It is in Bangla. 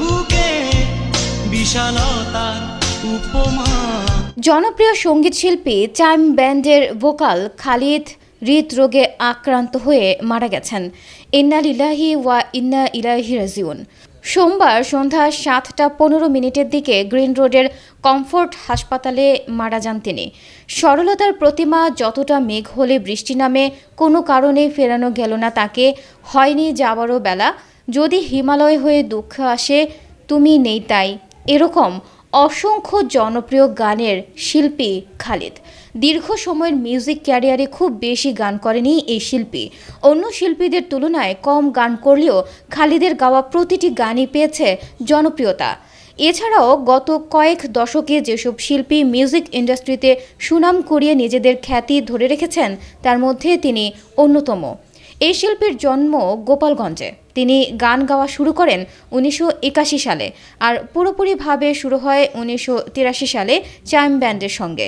বুকে বিশালতার উপমা জনপ্রিয় সঙ্গীত শিল্পী চাইম ব্যান্ডের ভোকাল খালিদ হৃদরোগে আক্রান্ত হয়ে মারা গেছেন ইন্না লিলাহি ওয়া ইন্না ইলাহি রাজিউন সোমবার সন্ধ্যা সাতটা পনেরো মিনিটের দিকে গ্রিন রোডের কমফোর্ট হাসপাতালে মারা যান তিনি সরলতার প্রতিমা যতটা মেঘ হলে বৃষ্টি নামে কোনো কারণে ফেরানো গেল না তাকে হয়নি যাবারও বেলা যদি হিমালয় হয়ে দুঃখ আসে তুমি নেই তাই এরকম অসংখ্য জনপ্রিয় গানের শিল্পী খালিদ দীর্ঘ সময়ের মিউজিক ক্যারিয়ারে খুব বেশি গান করেনি এই শিল্পী অন্য শিল্পীদের তুলনায় কম গান করলেও খালিদের গাওয়া প্রতিটি গানই পেয়েছে জনপ্রিয়তা এছাড়াও গত কয়েক দশকে যেসব শিল্পী মিউজিক ইন্ডাস্ট্রিতে সুনাম করিয়ে নিজেদের খ্যাতি ধরে রেখেছেন তার মধ্যে তিনি অন্যতম এই শিল্পীর জন্ম গোপালগঞ্জে তিনি গান গাওয়া শুরু করেন উনিশশো সালে আর পুরোপুরিভাবে শুরু হয় উনিশশো সালে চাইম ব্যান্ডের সঙ্গে